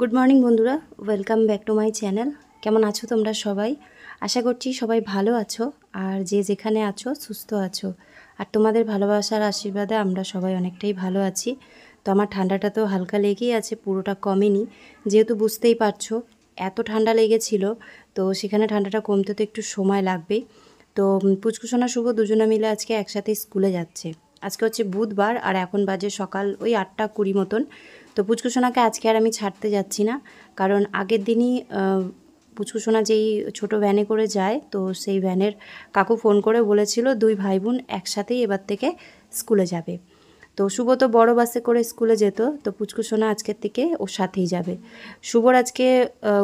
Good morning বন্ধুরা welcome back to my channel কেমন আছো তোমরা সবাই আশা করছি সবাই ভালো আছো আর যে যেখানে আছো সুস্থ আছো আর তোমাদের ভালোবাসার আশীর্বাদে আমরা সবাই অনেকটাই ভালো আছি তো আমার ঠান্ডাটা তো হালকা লেগেই আছে পুরোটা কমেনি যেহেতু বুঝতেই পারছো এত ঠান্ডা লেগেছিল তো সেখানে ঠান্ডাটা কমতে তো একটু সময় লাগবেই তো পুচকুসোনা শুভ দুজনে মিলে আজকে একসাথে স্কুলে যাচ্ছে আজকে হচ্ছে বুধবার আর এখন বাজে সকাল ওই আটটা কুড়ি মতন তো পুচকুসোনাকে আজকে আর আমি ছাড়তে যাচ্ছি না কারণ আগের দিনই পুচকুসোনা যেই ছোট ভ্যানে করে যায় তো সেই ভ্যানের কাকু ফোন করে বলেছিল দুই ভাই বোন একসাথেই এবার থেকে স্কুলে যাবে তো শুভ তো বড়ো বাসে করে স্কুলে যেত তো পুচকুসোনা আজকের থেকে ওর সাথেই যাবে শুভর আজকে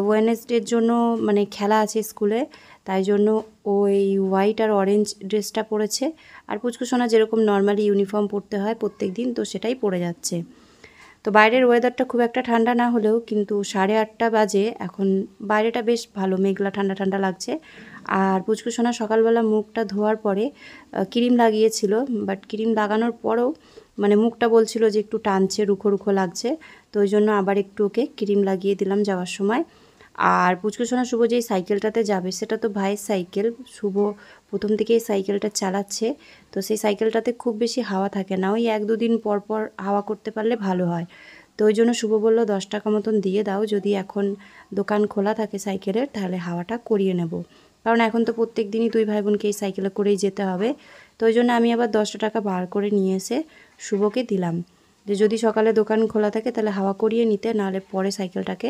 ওয়েনেসডের জন্য মানে খেলা আছে স্কুলে তাই জন্য ও এই হোয়াইট আর অরেঞ্জ ড্রেসটা পরেছে আর পুচকুসোনা যেরকম নর্মালি ইউনিফর্ম পরতে হয় প্রত্যেক দিন তো সেটাই পরে যাচ্ছে তো বাইরের ওয়েদারটা খুব একটা ঠান্ডা না হলেও কিন্তু সাড়ে আটটা বাজে এখন বাইরেটা বেশ ভালো মেঘলা ঠান্ডা ঠান্ডা লাগছে আর পুচকুসোনা সকালবেলা মুখটা ধোয়ার পরে ক্রিম লাগিয়েছিল বাট ক্রিম লাগানোর পরেও মানে মুখটা বলছিল যে একটু টানছে রুখো রুখো লাগছে তো ওই জন্য আবার একটু ওকে ক্রিম লাগিয়ে দিলাম যাওয়ার সময় আর পুচকুসোনা শুভ যেই সাইকেলটাতে যাবে সেটা তো ভাইয়ের সাইকেল শুভ প্রথম থেকে এই সাইকেলটা চালাচ্ছে তো সেই সাইকেলটাতে খুব বেশি হাওয়া থাকে না ওই এক দুদিন পর পর হাওয়া করতে পারলে ভালো হয় তো ওই জন্য শুভ বললো দশ টাকা মতন দিয়ে দাও যদি এখন দোকান খোলা থাকে সাইকেলের তাহলে হাওয়াটা করিয়ে নেব কারণ এখন তো প্রত্যেক দিনই দুই ভাই বোনকে এই সাইকেলে করেই যেতে হবে তো ওই জন্য আমি আবার দশটা টাকা বার করে নিয়ে এসে শুভকে দিলাম যে যদি সকালে দোকান খোলা থাকে তাহলে হাওয়া করিয়ে নিতে নাহলে পরে সাইকেলটাকে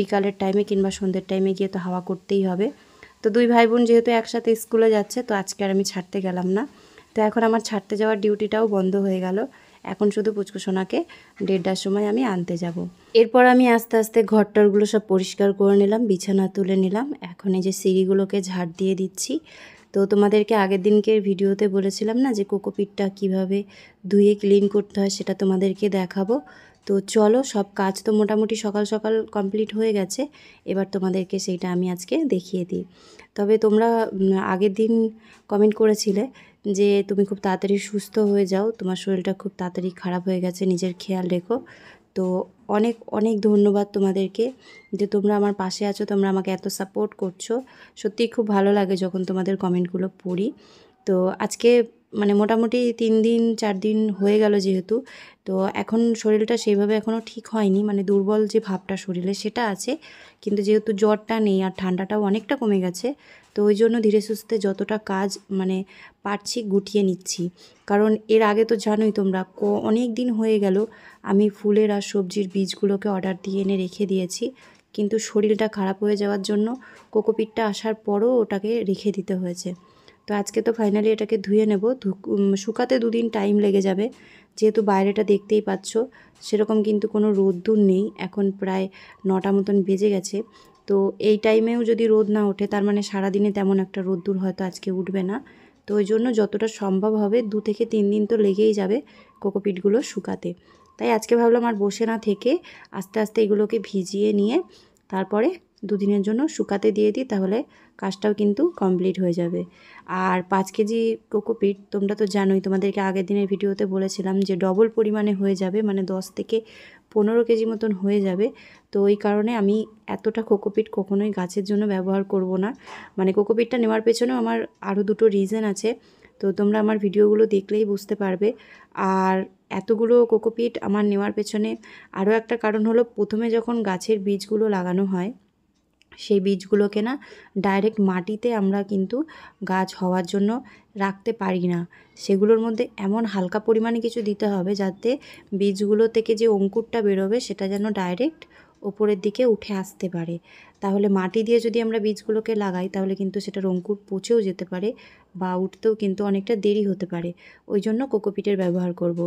বিকালের টাইমে কিংবা সন্ধ্যের টাইমে গিয়ে তো হাওয়া করতেই হবে তো দুই ভাই বোন যেহেতু একসাথে স্কুলে যাচ্ছে তো আজকে আর আমি ছাড়তে গেলাম না তো এখন আমার ছাড়তে যাওয়ার ডিউটিটাও বন্ধ হয়ে গেল এখন শুধু পুচকুসোনাকে দেড়টার সময় আমি আনতে যাব। এরপর আমি আস্তে আস্তে ঘরটরগুলো সব পরিষ্কার করে নিলাম বিছানা তুলে নিলাম এখন এই যে সিঁড়িগুলোকে ঝাড় দিয়ে দিচ্ছি তো তোমাদেরকে আগের দিনকের ভিডিওতে বলেছিলাম না যে কোকোপিটটা কিভাবে ধুয়ে ক্লিন করতে হয় সেটা তোমাদেরকে দেখাবো তো চলো সব কাজ তো মোটামুটি সকাল সকাল কমপ্লিট হয়ে গেছে এবার তোমাদেরকে সেইটা আমি আজকে দেখিয়ে দিই তবে তোমরা আগের দিন কমেন্ট করেছিলে যে তুমি খুব তাড়াতাড়ি সুস্থ হয়ে যাও তোমার শরীরটা খুব তাড়াতাড়ি খারাপ হয়ে গেছে নিজের খেয়াল রেখো তো অনেক অনেক ধন্যবাদ তোমাদেরকে যে তোমরা আমার পাশে আছো তোমরা আমাকে এত সাপোর্ট করছো সত্যিই খুব ভালো লাগে যখন তোমাদের কমেন্টগুলো পড়ি তো আজকে মানে মোটামুটি তিন দিন চার দিন হয়ে গেল যেহেতু তো এখন শরীরটা সেইভাবে এখনও ঠিক হয়নি মানে দুর্বল যে ভাবটা শরীরে সেটা আছে কিন্তু যেহেতু জ্বরটা নেই আর ঠান্ডাটাও অনেকটা কমে গেছে তো ওই জন্য ধীরে সুস্থে যতটা কাজ মানে পারছি গুটিয়ে নিচ্ছি কারণ এর আগে তো জানোই তোমরা অনেক দিন হয়ে গেল আমি ফুলের আর সবজির বীজগুলোকে অর্ডার দিয়ে এনে রেখে দিয়েছি কিন্তু শরীরটা খারাপ হয়ে যাওয়ার জন্য কোকোপিটটা আসার পরও ওটাকে রেখে দিতে হয়েছে তো আজকে তো ফাইনালি এটাকে ধুয়ে নেব শুকাতে দুদিন টাইম লেগে যাবে যেহেতু বাইরেটা দেখতেই পাচ্ছ সেরকম কিন্তু কোনো রোদ্দুর নেই এখন প্রায় নটা মতন বেজে গেছে তো এই টাইমেও যদি রোদ না ওঠে তার মানে সারাদিনে তেমন একটা রোদ্দুর হয়তো আজকে উঠবে না তো ওই জন্য যতটা সম্ভব হবে দু থেকে তিন দিন তো লেগেই যাবে কোকোপিটগুলো শুকাতে তাই আজকে ভাবলাম আর বসে না থেকে আস্তে আস্তে এগুলোকে ভিজিয়ে নিয়ে তারপরে দুদিনের জন্য শুকাতে দিয়ে দিই তাহলে কাজটাও কিন্তু কমপ্লিট হয়ে যাবে আর পাঁচ কেজি কোকোপিট তোমরা তো জানোই তোমাদেরকে আগের দিনের ভিডিওতে বলেছিলাম যে ডবল পরিমাণে হয়ে যাবে মানে দশ থেকে পনেরো কেজি মতন হয়ে যাবে তো ওই কারণে আমি এতটা কোকোপিট কখনোই গাছের জন্য ব্যবহার করব না মানে কোকোপিটটা নেওয়ার পেছনেও আমার আরও দুটো রিজন আছে তো তোমরা আমার ভিডিওগুলো দেখলেই বুঝতে পারবে আর এতগুলো কোকোপিট আমার নেওয়ার পেছনে আরও একটা কারণ হলো প্রথমে যখন গাছের বীজগুলো লাগানো হয় সেই বীজগুলোকে না ডাইরেক্ট মাটিতে আমরা কিন্তু গাছ হওয়ার জন্য রাখতে পারি না সেগুলোর মধ্যে এমন হালকা পরিমাণে কিছু দিতে হবে যাতে বীজগুলো থেকে যে অঙ্কুরটা বেরোবে সেটা যেন ডাইরেক্ট ওপরের দিকে উঠে আসতে পারে তাহলে মাটি দিয়ে যদি আমরা বীজগুলোকে লাগাই তাহলে কিন্তু সেটার অঙ্কুর পচেও যেতে পারে বা উঠতেও কিন্তু অনেকটা দেরি হতে পারে ওই জন্য কোকোপিটের ব্যবহার করবো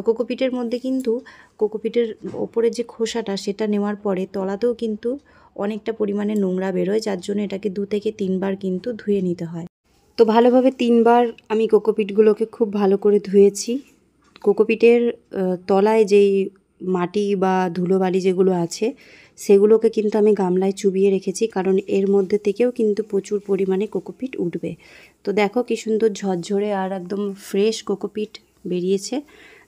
তো কোকোপিটের মধ্যে কিন্তু কোকোপিটের ওপরে যে খোসাটা সেটা নেওয়ার পরে তলাতেও কিন্তু অনেকটা পরিমাণে নোংরা বেরোয় যার জন্য এটাকে দু থেকে তিনবার কিন্তু ধুয়ে নিতে হয় তো ভালোভাবে তিনবার আমি কোকোপিটগুলোকে খুব ভালো করে ধুয়েছি কোকোপিটের তলায় যেই মাটি বা ধুলোবালি যেগুলো আছে সেগুলোকে কিন্তু আমি গামলায় চুবিয়ে রেখেছি কারণ এর মধ্যে থেকেও কিন্তু প্রচুর পরিমাণে কোকোপিট উঠবে তো দেখো কি সুন্দর ঝরঝরে আর একদম ফ্রেশ কোকোপিট বেরিয়েছে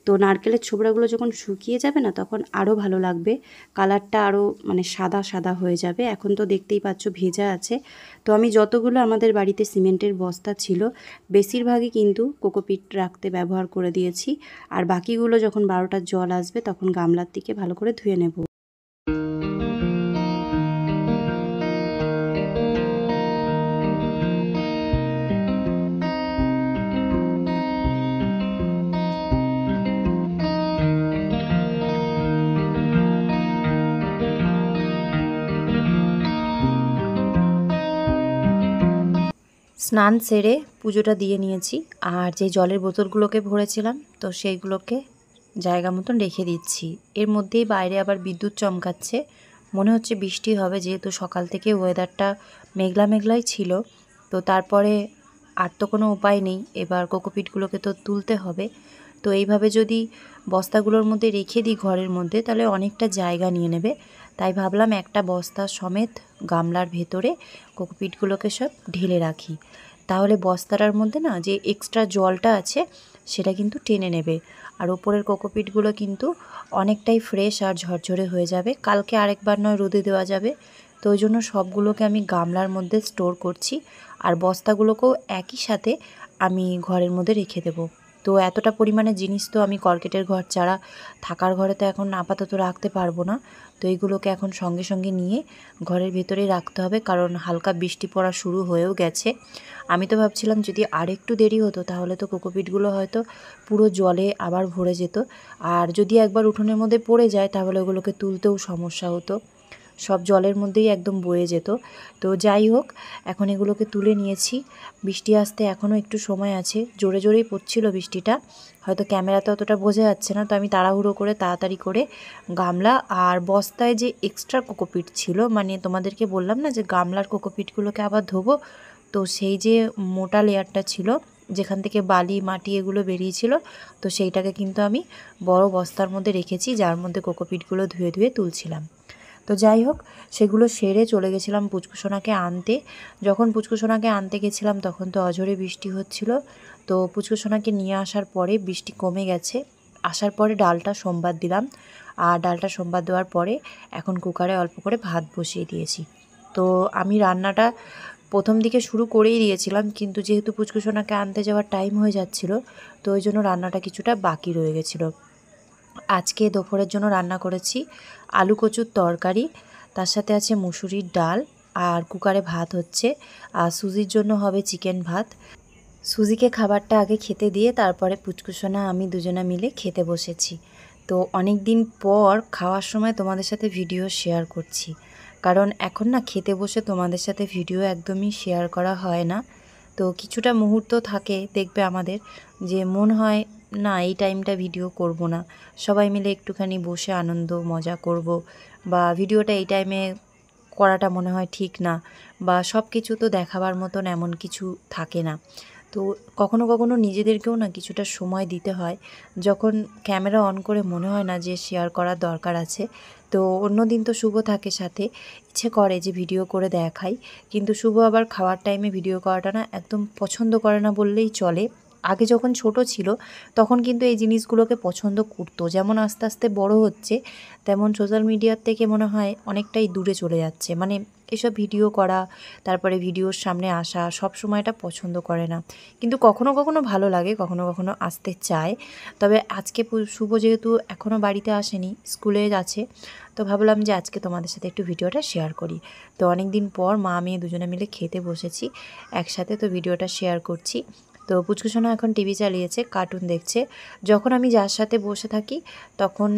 তো নারকেলের ছোবড়াগুলো যখন শুকিয়ে যাবে না তখন আরও ভালো লাগবে কালারটা আরও মানে সাদা সাদা হয়ে যাবে এখন তো দেখতেই পাচ্ছ ভেজা আছে তো আমি যতগুলো আমাদের বাড়িতে সিমেন্টের বস্তা ছিল বেশিরভাগই কিন্তু কোকোপিট রাখতে ব্যবহার করে দিয়েছি আর বাকিগুলো যখন বারোটার জল আসবে তখন গামলার দিকে ভালো করে ধুয়ে নেব স্নান সেরে পুজোটা দিয়ে নিয়েছি আর যে জলের বোতলগুলোকে ভরেছিলাম তো সেইগুলোকে জায়গা মতন রেখে দিচ্ছি এর মধ্যেই বাইরে আবার বিদ্যুৎ চমকাচ্ছে মনে হচ্ছে বৃষ্টি হবে যেহেতু সকাল থেকে ওয়েদারটা মেঘলা মেঘলাই ছিল তো তারপরে আর তো কোনো উপায় নেই এবার কোকোপিটগুলোকে তো তুলতে হবে তো এইভাবে যদি বস্তাগুলোর মধ্যে রেখে দিই ঘরের মধ্যে তাহলে অনেকটা জায়গা নিয়ে নেবে তাই ভাবলাম একটা বস্তা সমেত গামলার ভেতরে কোকোপিটগুলোকে সব ঢেলে রাখি তাহলে বস্তাটার মধ্যে না যে এক্সট্রা জলটা আছে সেটা কিন্তু টেনে নেবে আর ওপরের কোকোপিটগুলো কিন্তু অনেকটাই ফ্রেশ আর ঝরঝরে হয়ে যাবে কালকে আরেকবার নয় রোদে দেওয়া যাবে তো ওই জন্য সবগুলোকে আমি গামলার মধ্যে স্টোর করছি আর বস্তাগুলোকেও একই সাথে আমি ঘরের মধ্যে রেখে দেবো তো এতটা পরিমাণে জিনিস তো আমি কর্কেটের ঘর ছাড়া থাকার ঘরে তো এখন আপাতত রাখতে পারবো না তো এইগুলোকে এখন সঙ্গে সঙ্গে নিয়ে ঘরের ভেতরেই রাখতে হবে কারণ হালকা বৃষ্টি পড়া শুরু হয়েও গেছে আমি তো ভাবছিলাম যদি আরেকটু দেরি হতো তাহলে তো কোকোপিটগুলো হয়তো পুরো জলে আবার ভরে যেত আর যদি একবার উঠোনের মধ্যে পড়ে যায় তাহলে ওগুলোকে তুলতেও সমস্যা হতো সব জলের মধ্যেই একদম বয়ে যেত তো যাই হোক এখন এগুলোকে তুলে নিয়েছি বৃষ্টি আসতে এখনও একটু সময় আছে জোরে জোরেই পড়ছিল বৃষ্টিটা হয়তো ক্যামেরাতে অতটা বোঝা যাচ্ছে না তো আমি তাড়াহুড়ো করে তাড়াতাড়ি করে গামলা আর বস্তায় যে এক্সট্রা কোকোপিট ছিল মানে তোমাদেরকে বললাম না যে গামলার কোকোপিটগুলোকে আবার ধোবো তো সেই যে মোটা লেয়ারটা ছিল যেখান থেকে বালি মাটি এগুলো বেরিয়েছিল তো সেইটাকে কিন্তু আমি বড় বস্তার মধ্যে রেখেছি যার মধ্যে কোকোপিটগুলো ধুয়ে ধুয়ে তুলছিলাম তো যাই হোক সেগুলো সেরে চলে গেছিলাম পুচকুসোনাকে আনতে যখন পুচকুসোনাকে আনতে গেছিলাম তখন তো অঝরে বৃষ্টি হচ্ছিল তো পুচকুসোনাকে নিয়ে আসার পরে বৃষ্টি কমে গেছে আসার পরে ডালটা সোমবার দিলাম আর ডালটা সোমবার দেওয়ার পরে এখন কুকারে অল্প করে ভাত বসিয়ে দিয়েছি তো আমি রান্নাটা প্রথম দিকে শুরু করেই দিয়েছিলাম কিন্তু যেহেতু পুচকুসোনাকে আনতে যাওয়ার টাইম হয়ে যাচ্ছিল তো ওই জন্য রান্নাটা কিছুটা বাকি রয়ে গেছিলো আজকে দুপুরের জন্য রান্না করেছি আলু কচুর তরকারি তার সাথে আছে মুসুরির ডাল আর কুকারে ভাত হচ্ছে আর সুজির জন্য হবে চিকেন ভাত সুজিকে খাবারটা আগে খেতে দিয়ে তারপরে পুচকুসোনা আমি দুজনা মিলে খেতে বসেছি তো অনেক দিন পর খাওয়ার সময় তোমাদের সাথে ভিডিও শেয়ার করছি কারণ এখন না খেতে বসে তোমাদের সাথে ভিডিও একদমই শেয়ার করা হয় না তো কিছুটা মুহূর্ত থাকে দেখবে আমাদের যে মন হয় না এই টাইমটা ভিডিও করব না সবাই মিলে একটুখানি বসে আনন্দ মজা করব বা ভিডিওটা এই টাইমে করাটা মনে হয় ঠিক না বা সব কিছু তো দেখাবার মতন এমন কিছু থাকে না তো কখনো কখনো নিজেদেরকেও না কিছুটা সময় দিতে হয় যখন ক্যামেরা অন করে মনে হয় না যে শেয়ার করার দরকার আছে তো অন্য দিন তো শুভ থাকে সাথে ইচ্ছে করে যে ভিডিও করে দেখাই কিন্তু শুভ আবার খাওয়ার টাইমে ভিডিও করাটা না একদম পছন্দ করে না বললেই চলে আগে যখন ছোট ছিল তখন কিন্তু এই জিনিসগুলোকে পছন্দ করতো যেমন আস্তে আস্তে বড় হচ্ছে তেমন সোশ্যাল মিডিয়ার থেকে মনে হয় অনেকটাই দূরে চলে যাচ্ছে মানে এসব ভিডিও করা তারপরে ভিডিওর সামনে আসা সব সময়টা পছন্দ করে না কিন্তু কখনো কখনো ভালো লাগে কখনো কখনো আসতে চায় তবে আজকে শুভ যেহেতু এখনও বাড়িতে আসেনি স্কুলে আছে তো ভাবলাম যে আজকে তোমাদের সাথে একটু ভিডিওটা শেয়ার করি তো অনেক দিন পর মা মেয়ে দুজনে মিলে খেতে বসেছি একসাথে তো ভিডিওটা শেয়ার করছি তো পুচকুসোনা এখন টিভি চালিয়েছে কার্টুন দেখছে যখন আমি যার সাথে বসে থাকি তখন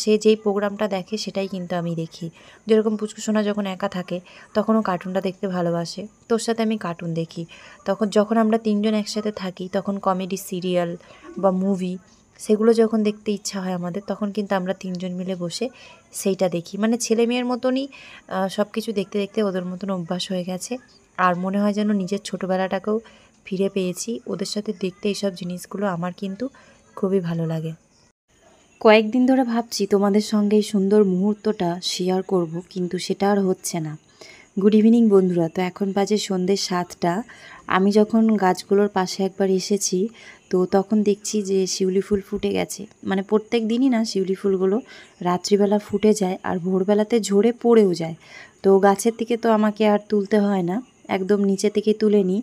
সে যেই প্রোগ্রামটা দেখে সেটাই কিন্তু আমি দেখি যেরকম পুচকুসোনা যখন একা থাকে তখনও কার্টুনটা দেখতে ভালোবাসে তোর সাথে আমি কার্টুন দেখি তখন যখন আমরা তিনজন একসাথে থাকি তখন কমেডি সিরিয়াল বা মুভি সেগুলো যখন দেখতে ইচ্ছা হয় আমাদের তখন কিন্তু আমরা তিনজন মিলে বসে সেইটা দেখি মানে ছেলে মেয়ের মতনই সব কিছু দেখতে দেখতে ওদের মতন অভ্যাস হয়ে গেছে আর মনে হয় যেন নিজের ছোটোবেলাটাকেও ফিরে পেয়েছি ওদের সাথে দেখতে এইসব জিনিসগুলো আমার কিন্তু খুবই ভালো লাগে কয়েকদিন ধরে ভাবছি তোমাদের সঙ্গে এই সুন্দর মুহূর্তটা শেয়ার করব কিন্তু সেটা আর হচ্ছে না গুড ইভিনিং বন্ধুরা তো এখন বাজে সন্ধ্যে সাতটা আমি যখন গাছগুলোর পাশে একবার এসেছি তো তখন দেখছি যে শিউলি ফুল ফুটে গেছে মানে প্রত্যেক দিনই না শিউলি ফুলগুলো রাত্রিবেলা ফুটে যায় আর ভোরবেলাতে ঝরে পড়েও যায় তো গাছের থেকে তো আমাকে আর তুলতে হয় না একদম নিচে থেকে তুলে নিই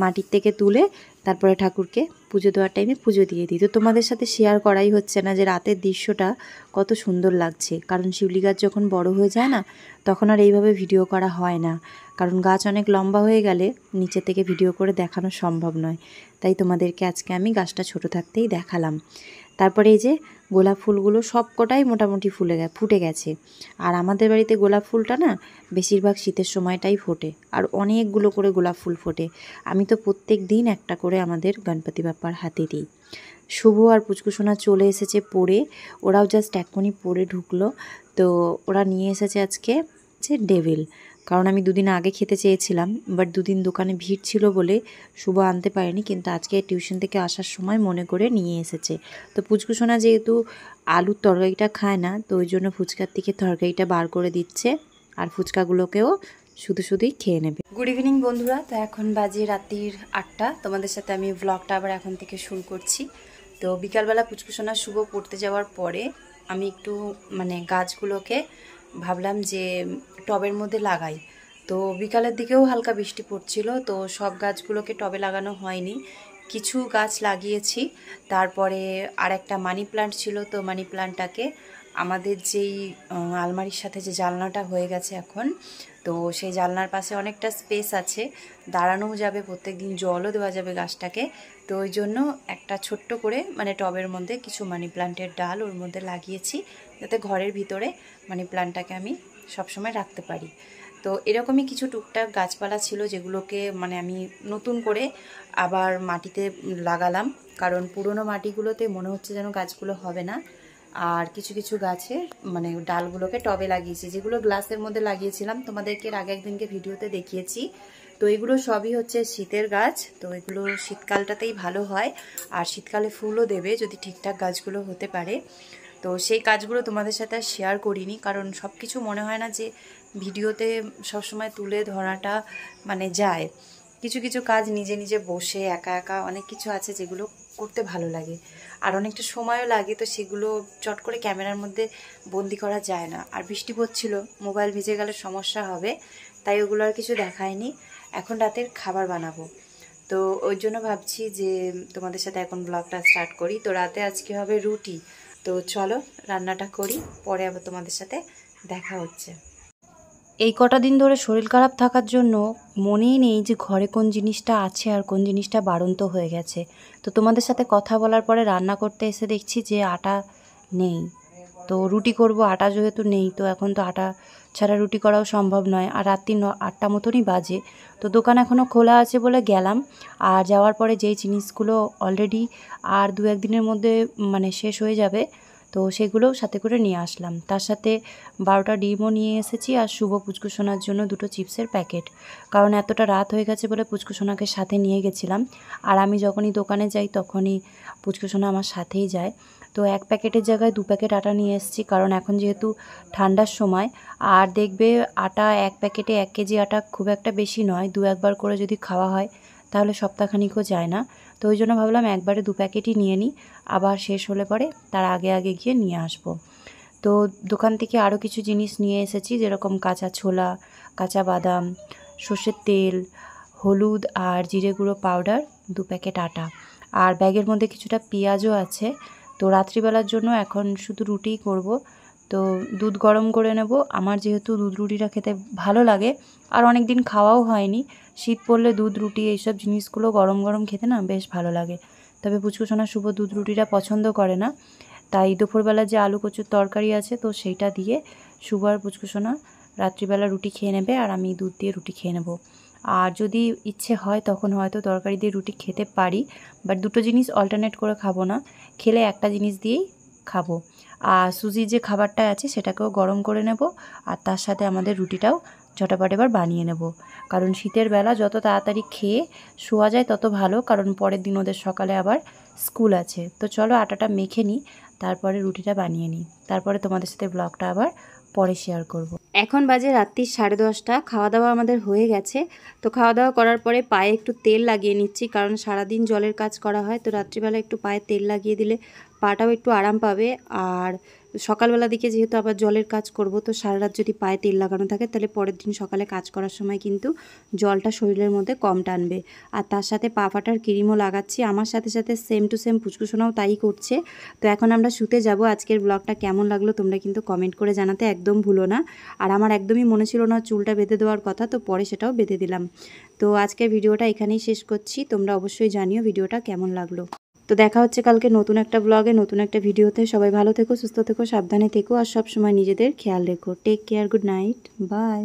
মাটির থেকে তুলে তারপরে ঠাকুরকে পুজো দেওয়ার টাইমে পুজো দিয়ে দিই তো তোমাদের সাথে শেয়ার করাই হচ্ছে না যে রাতের দৃশ্যটা কত সুন্দর লাগছে কারণ শিউলি গাছ যখন বড় হয়ে যায় না তখন আর এইভাবে ভিডিও করা হয় না কারণ গাছ অনেক লম্বা হয়ে গেলে নিচে থেকে ভিডিও করে দেখানো সম্ভব নয় তাই তোমাদেরকে আজকে আমি গাছটা ছোট থাকতেই দেখালাম তারপরে এই যে গোলাপ ফুলগুলো সব কটাই মোটামুটি ফুলে গে ফুটে গেছে আর আমাদের বাড়িতে গোলাপ ফুলটা না বেশিরভাগ শীতের সময়টাই ফোটে আর অনেকগুলো করে গোলাপ ফুল ফোটে আমি তো প্রত্যেক দিন একটা করে আমাদের গণপতি বাপ্পার হাতে দিই শুভ আর পুচকুসোনা চলে এসেছে পড়ে ওরাও জাস্ট এখনই পড়ে ঢুকলো তো ওরা নিয়ে এসেছে আজকে যে ডেভিল কারণ আমি দুদিন আগে খেতে চেয়েছিলাম বাট দুদিন দোকানে ভিড় ছিল বলে শুভ আনতে পারেনি কিন্তু আজকে টিউশন থেকে আসার সময় মনে করে নিয়ে এসেছে তো ফুচকুসোনা যেহেতু আলুর তরকারিটা খায় না তো ওই জন্য ফুচকার থেকে তরকারিটা বার করে দিচ্ছে আর ফুচকাগুলোকেও শুধু শুধুই খেয়ে নেবে গুড ইভিনিং বন্ধুরা তো এখন বাজে রাত্রির আটটা তোমাদের সাথে আমি ব্লগটা আবার এখন থেকে শুরু করছি তো বিকালবেলা ফুচকুসোনা শুভ পড়তে যাওয়ার পরে আমি একটু মানে গাছগুলোকে ভাবলাম যে টবের মধ্যে লাগাই তো বিকালের দিকেও হালকা বৃষ্টি পড়ছিল তো সব গাছগুলোকে টবে লাগানো হয়নি কিছু গাছ লাগিয়েছি তারপরে আর একটা মানি প্লান্ট ছিল তো মানি প্লান্টটাকে আমাদের যেই আলমারির সাথে যে জালনাটা হয়ে গেছে এখন তো সেই জানলার পাশে অনেকটা স্পেস আছে দাঁড়ানোও যাবে প্রত্যেক দিন জলও দেওয়া যাবে গাছটাকে তো ওই জন্য একটা ছোট্ট করে মানে টবের মধ্যে কিছু মানি প্লান্টের ডাল ওর মধ্যে লাগিয়েছি যাতে ঘরের ভিতরে মানি প্লান্টটাকে আমি সবসময় রাখতে পারি তো এরকমই কিছু টুকটাক গাছপালা ছিল যেগুলোকে মানে আমি নতুন করে আবার মাটিতে লাগালাম কারণ পুরনো মাটিগুলোতে মনে হচ্ছে যেন গাছগুলো হবে না আর কিছু কিছু গাছের মানে ডালগুলোকে টবে লাগিয়েছি যেগুলো গ্লাসের মধ্যে লাগিয়েছিলাম তোমাদেরকে আগে একদিনকে ভিডিওতে দেখিয়েছি তো এগুলো সবই হচ্ছে শীতের গাছ তো এগুলো শীতকালটাতেই ভালো হয় আর শীতকালে ফুলও দেবে যদি ঠিকঠাক গাছগুলো হতে পারে তো সেই কাজগুলো তোমাদের সাথে শেয়ার করিনি কারণ সব কিছু মনে হয় না যে ভিডিওতে সবসময় তুলে ধরাটা মানে যায় কিছু কিছু কাজ নিজে নিজে বসে একা একা অনেক কিছু আছে যেগুলো করতে ভালো লাগে আর অনেকটা সময়ও লাগে তো সেগুলো চট করে ক্যামেরার মধ্যে বন্দি করা যায় না আর বৃষ্টি পড়ছিল মোবাইল ভিজে গেলে সমস্যা হবে তাই ওগুলো আর কিছু দেখায়নি এখন রাতের খাবার বানাবো তো ওই জন্য ভাবছি যে তোমাদের সাথে এখন ব্লগটা স্টার্ট করি তো রাতে আজকে হবে রুটি তো চলো রান্নাটা করি পরে আবার তোমাদের সাথে দেখা হচ্ছে এই কটা দিন ধরে শরীর খারাপ থাকার জন্য মনেই নেই যে ঘরে কোন জিনিসটা আছে আর কোন জিনিসটা বাড়ন্ত হয়ে গেছে তো তোমাদের সাথে কথা বলার পরে রান্না করতে এসে দেখছি যে আটা নেই তো রুটি করব আটা যেহেতু নেই তো এখন তো আটা ছাড়া রুটি করাও সম্ভব নয় আর রাত্রি ন আটটা মতনই বাজে তো দোকান এখনও খোলা আছে বলে গেলাম আর যাওয়ার পরে যেই জিনিসগুলো অলরেডি আর দু একদিনের মধ্যে মানে শেষ হয়ে যাবে তো সেগুলোও সাথে করে নিয়ে আসলাম তার সাথে বারোটা ডিমও নিয়ে এসেছি আর শুভ পুচকুসোনার জন্য দুটো চিপসের প্যাকেট কারণ এতটা রাত হয়ে গেছে বলে পুচকুসোনাকে সাথে নিয়ে গেছিলাম আর আমি যখনই দোকানে যাই তখনই পুচকুসোনা আমার সাথেই যায় তো এক প্যাকেটের জায়গায় দু প্যাকেট আটা নিয়ে এসেছি কারণ এখন যেহেতু ঠান্ডার সময় আর দেখবে আটা এক প্যাকেটে এক কেজি আটা খুব একটা বেশি নয় দু একবার করে যদি খাওয়া হয় তাহলে সপ্তাহখানিকও যায় না তো ওই জন্য ভাবলাম একবারে দু প্যাকেটই নিয়ে নিই আবার শেষ হলে পরে তার আগে আগে গিয়ে নিয়ে আসবো তো দোকান থেকে আরও কিছু জিনিস নিয়ে এসেছি যেরকম কাঁচা ছোলা কাঁচা বাদাম সর্ষের তেল হলুদ আর জিরে গুঁড়ো পাউডার দু প্যাকেট আটা আর ব্যাগের মধ্যে কিছুটা পেঁয়াজও আছে তো রাত্রিবেলার জন্য এখন শুধু রুটিই করব তো দুধ গরম করে নেব আমার যেহেতু দুধ রুটিটা খেতে ভালো লাগে আর অনেক দিন খাওয়াও হয়নি শীত পড়লে দুধ রুটি এইসব জিনিসগুলো গরম গরম খেতে না বেশ ভালো লাগে তবে পুচকুসোনা শুভ দুধ রুটিটা পছন্দ করে না তাই দুপুরবেলা যে আলু কচুর তরকারি আছে তো সেইটা দিয়ে শুভ আর পুচকুসোনা রাত্রিবেলা রুটি খেয়ে নেবে আর আমি দুধ দিয়ে রুটি খেয়ে নেব আর যদি ইচ্ছে হয় তখন হয়তো তরকারি দিয়ে রুটি খেতে পারি বাট দুটো জিনিস অল্টারনেট করে খাবো না খেলে একটা জিনিস দিয়েই খাবো আর সুজির যে খাবারটা আছে সেটাকেও গরম করে নেব আর তার সাথে আমাদের রুটিটাও ঝটাপট এবার বানিয়ে নেব কারণ শীতের বেলা যত তাড়াতাড়ি খেয়ে শোয়া যায় তত ভালো কারণ পরের দিন ওদের সকালে আবার স্কুল আছে তো চলো আটাটা মেখে নিই তারপরে রুটিটা বানিয়ে নিই তারপরে তোমাদের সাথে ব্লগটা আবার পরে শেয়ার করব। এখন বাজে রাত্রি সাড়ে দশটা খাওয়া দাওয়া আমাদের হয়ে গেছে তো খাওয়া দাওয়া করার পরে পায়ে একটু তেল লাগিয়ে নিচ্ছি কারণ সারাদিন জলের কাজ করা হয় তো রাত্রিবেলা একটু পায়ে তেল লাগিয়ে দিলে পাটাও একটু আরাম পাবে আর সকালবেলা দিকে যেহেতু আবার জলের কাজ করব তো সারা রাত যদি পায়ে তেল লাগানো থাকে তাহলে পরের দিন সকালে কাজ করার সময় কিন্তু জলটা শরীরের মধ্যে কম টানবে আর তার সাথে পা ফাটার ক্রিমও লাগাচ্ছি আমার সাথে সাথে সেম টু সেম ফুচকুসোনাও তাই করছে তো এখন আমরা শুতে যাব আজকের ব্লগটা কেমন লাগলো তোমরা কিন্তু কমেন্ট করে জানাতে একদম ভুলো না আর আমার একদমই মনে ছিল না চুলটা বেঁধে দেওয়ার কথা তো পরে সেটাও বেঁধে দিলাম তো আজকের ভিডিওটা এখানেই শেষ করছি তোমরা অবশ্যই জানিও ভিডিওটা কেমন লাগলো তো দেখা হচ্ছে কালকে নতুন একটা ব্লগে নতুন একটা ভিডিওতে সবাই ভালো থেকো সুস্থ থেকো সাবধানে থেকো আর সবসময় নিজেদের খেয়াল রেখো take care good night by